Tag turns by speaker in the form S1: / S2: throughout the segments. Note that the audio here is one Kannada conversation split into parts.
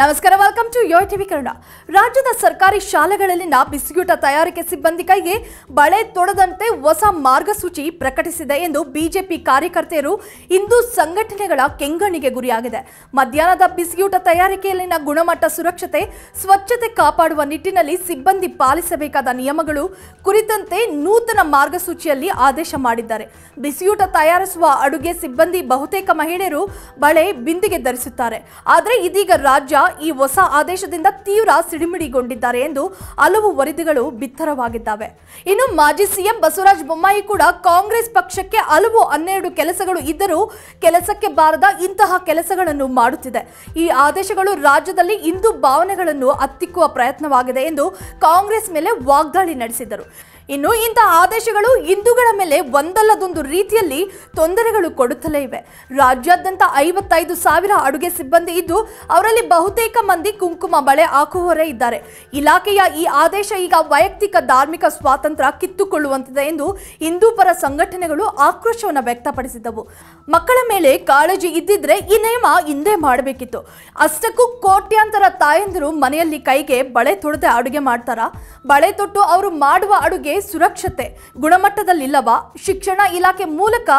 S1: ನಮಸ್ಕಾರ welcome to yo TV Kannada ರಾಜ್ಯದ ಸರ್ಕಾರಿ ಶಾಲೆಗಳಲ್ಲಿನ ಬಿಸಿಯೂಟ ತಯಾರಿಕೆ ಸಿಬ್ಬಂದಿ ಕೈಗೆ ಬಳೆ ತೊಡದಂತೆ ಹೊಸ ಮಾರ್ಗಸೂಚಿ ಪ್ರಕಟಿಸಿದೆ ಎಂದು ಬಿಜೆಪಿ ಕಾರ್ಯಕರ್ತೆಯರು ಹಿಂದೂ ಸಂಘಟನೆಗಳ ಕೆಂಗಣ್ಣಿಗೆ ಗುರಿಯಾಗಿದೆ ಮಧ್ಯಾಹ್ನದ ಬಿಸಿಯೂಟ ತಯಾರಿಕೆಯಲ್ಲಿನ ಗುಣಮಟ್ಟ ಸುರಕ್ಷತೆ ಸ್ವಚ್ಛತೆ ಕಾಪಾಡುವ ನಿಟ್ಟಿನಲ್ಲಿ ಸಿಬ್ಬಂದಿ ಪಾಲಿಸಬೇಕಾದ ನಿಯಮಗಳು ಕುರಿತಂತೆ ನೂತನ ಮಾರ್ಗಸೂಚಿಯಲ್ಲಿ ಆದೇಶ ಮಾಡಿದ್ದಾರೆ ಬಿಸಿಯೂಟ ತಯಾರಿಸುವ ಅಡುಗೆ ಸಿಬ್ಬಂದಿ ಬಹುತೇಕ ಮಹಿಳೆಯರು ಬಳೆ ಬಿಂದಿಗೆ ಧರಿಸುತ್ತಾರೆ ಆದರೆ ಇದೀಗ ರಾಜ್ಯ ಈ ಹೊಸ ಆದೇಶದಿಂದ ತೀವ್ರ ಸಿಡಿಮಿಡಿಗೊಂಡಿದ್ದಾರೆ ಎಂದು ಹಲವು ವರದಿಗಳು ಬಿತ್ತರವಾಗಿದ್ದಾವೆ ಇನ್ನು ಮಾಜಿ ಸಿಎಂ ಬಸವರಾಜ ಬೊಮ್ಮಾಯಿ ಕೂಡ ಕಾಂಗ್ರೆಸ್ ಪಕ್ಷಕ್ಕೆ ಹಲವು ಹನ್ನೆರಡು ಕೆಲಸಗಳು ಇದ್ದರೂ ಕೆಲಸಕ್ಕೆ ಬಾರದ ಇಂತಹ ಕೆಲಸಗಳನ್ನು ಮಾಡುತ್ತಿದೆ ಈ ಆದೇಶಗಳು ರಾಜ್ಯದಲ್ಲಿ ಹಿಂದೂ ಭಾವನೆಗಳನ್ನು ಹತ್ತಿಕ್ಕುವ ಪ್ರಯತ್ನವಾಗಿದೆ ಎಂದು ಕಾಂಗ್ರೆಸ್ ಮೇಲೆ ವಾಗ್ದಾಳಿ ನಡೆಸಿದರು ಇನ್ನು ಇಂಥ ಆದೇಶಗಳು ಹಿಂದೂಗಳ ಮೇಲೆ ಒಂದಲ್ಲದೊಂದು ರೀತಿಯಲ್ಲಿ ತೊಂದರೆಗಳು ಕೊಡುತ್ತಲೇ ಇವೆ ರಾಜ್ಯಾದ್ಯಂತ ಐವತ್ತೈದು ಸಾವಿರ ಅಡುಗೆ ಸಿಬ್ಬಂದಿ ಇದ್ದು ಅವರಲ್ಲಿ ಬಹುತೇಕ ಮಂದಿ ಕುಂಕುಮ ಬಳೆ ಹಾಕುವವರೇ ಇದ್ದಾರೆ ಇಲಾಖೆಯ ಈ ಆದೇಶ ಈಗ ವೈಯಕ್ತಿಕ ಧಾರ್ಮಿಕ ಸ್ವಾತಂತ್ರ್ಯ ಕಿತ್ತುಕೊಳ್ಳುವಂತಿದೆ ಎಂದು ಹಿಂದೂ ಪರ ಸಂಘಟನೆಗಳು ಆಕ್ರೋಶವನ್ನು ವ್ಯಕ್ತಪಡಿಸಿದ್ದವು ಮಕ್ಕಳ ಮೇಲೆ ಕಾಳಜಿ ಇದ್ದಿದ್ರೆ ಈ ನಿಯಮ ಹಿಂದೆ ಮಾಡಬೇಕಿತ್ತು ಅಷ್ಟಕ್ಕೂ ಕೋಟ್ಯಾಂತರ ತಾಯಂದಿರು ಮನೆಯಲ್ಲಿ ಕೈಗೆ ಬಳೆ ತೊಡದೆ ಅಡುಗೆ ಮಾಡ್ತಾರ ಬಳೆ ತೊಟ್ಟು ಅವರು ಮಾಡುವ ಅಡುಗೆ ಸುರಕ್ಷತೆ ಗುಣಮಟ್ಟದಲ್ಲಿಲ್ಲವ ಶಿಕ್ಷಣ ಇಲಾಖೆ ಮೂಲಕ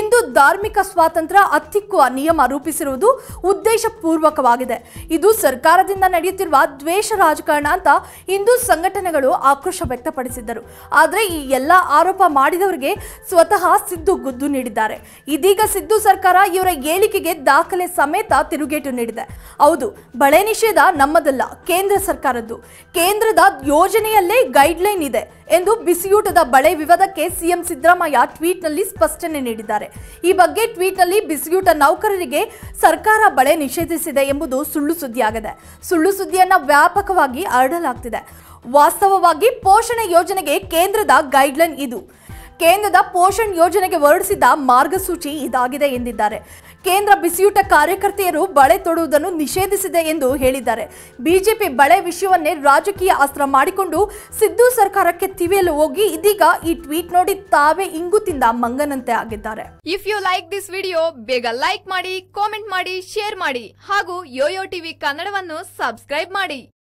S1: ಇಂದು ಧಾರ್ಮಿಕ ಸ್ವಾತಂತ್ರ್ಯ ಹತ್ತಿಕ್ಕುವ ನಿಯಮ ರೂಪಿಸಿರುವುದು ಉದ್ದೇಶಪೂರ್ವಕವಾಗಿದೆ ಇದು ಸರ್ಕಾರದಿಂದ ನಡೆಯುತ್ತಿರುವ ದ್ವೇಷ ರಾಜಕಾರಣ ಅಂತ ಹಿಂದೂ ಸಂಘಟನೆಗಳು ಆಕ್ರೋಶ ವ್ಯಕ್ತಪಡಿಸಿದ್ದರು ಆದರೆ ಈ ಎಲ್ಲ ಆರೋಪ ಮಾಡಿದವರಿಗೆ ಸ್ವತಃ ಸಿದ್ದು ಗುದ್ದು ನೀಡಿದ್ದಾರೆ ಇದೀಗ ಸಿದ್ದು ಸರ್ಕಾರ ಇವರ ಹೇಳಿಕೆಗೆ ದಾಖಲೆ ಸಮೇತ ತಿರುಗೇಟು ನೀಡಿದೆ ಹೌದು ಬಳೆ ನಿಷೇಧ ನಮ್ಮದಲ್ಲ ಕೇಂದ್ರ ಸರ್ಕಾರದ್ದು ಕೇಂದ್ರದ ಯೋಜನೆಯಲ್ಲೇ ಗೈಡ್ಲೈನ್ ಇದೆ ಎಂದು ಬಿಸಿಯೂಟದ ಬಳೆ ವಿವಾದಕ್ಕೆ ಸಿಎಂ ಸಿದ್ದರಾಮಯ್ಯ ಟ್ವೀಟ್ನಲ್ಲಿ ಸ್ಪಷ್ಟನೆ ನೀಡಿದ್ದಾರೆ ಈ ಬಗ್ಗೆ ಟ್ವೀಟ್ನಲ್ಲಿ ಬಿಸಿಯೂಟ ನೌಕರರಿಗೆ ಸರ್ಕಾರ ಬಳೆ ನಿಷೇಧಿಸಿದೆ ಎಂಬುದು ಸುಳ್ಳು ಸುದ್ದಿಯಾಗಿದೆ ಸುಳ್ಳು ಸುದ್ದಿಯನ್ನು ವ್ಯಾಪಕವಾಗಿ ಹರಡಲಾಗ್ತಿದೆ ವಾಸ್ತವವಾಗಿ ಪೋಷಣೆ ಯೋಜನೆಗೆ ಕೇಂದ್ರದ ಗೈಡ್ಲೈನ್ ಇದು ಕೇಂದ್ರದ ಪೋಷಣ್ ಯೋಜನೆಗೆ ಹೊರಡಿಸಿದ ಮಾರ್ಗಸೂಚಿ ಇದಾಗಿದೆ ಎಂದಿದ್ದಾರೆ ಕೇಂದ್ರ ಬಿಸಿಯೂಟ ಕಾರ್ಯಕರ್ತೆಯರು ಬಳೆ ತೊಡುವುದನ್ನು ನಿಷೇಧಿಸಿದೆ ಎಂದು ಹೇಳಿದ್ದಾರೆ ಬಿಜೆಪಿ ಬಳೆ ವಿಷಯವನ್ನೇ ರಾಜಕೀಯ ಅಸ್ತ್ರ ಮಾಡಿಕೊಂಡು ಸಿದ್ದು ಸರ್ಕಾರಕ್ಕೆ ತಿವಿಯಲು ಹೋಗಿ ಇದೀಗ ಈ ಟ್ವೀಟ್ ನೋಡಿ ತಾವೇ ತಿಂದ ಮಂಗನಂತೆ ಆಗಿದ್ದಾರೆ if you like this video ಬೇಗ ಲೈಕ್ ಮಾಡಿ ಕಾಮೆಂಟ್ ಮಾಡಿ ಶೇರ್ ಮಾಡಿ ಹಾಗೂ ಯೋಯೋ ಟಿವಿ ಕನ್ನಡವನ್ನು ಸಬ್ಸ್ಕ್ರೈಬ್ ಮಾಡಿ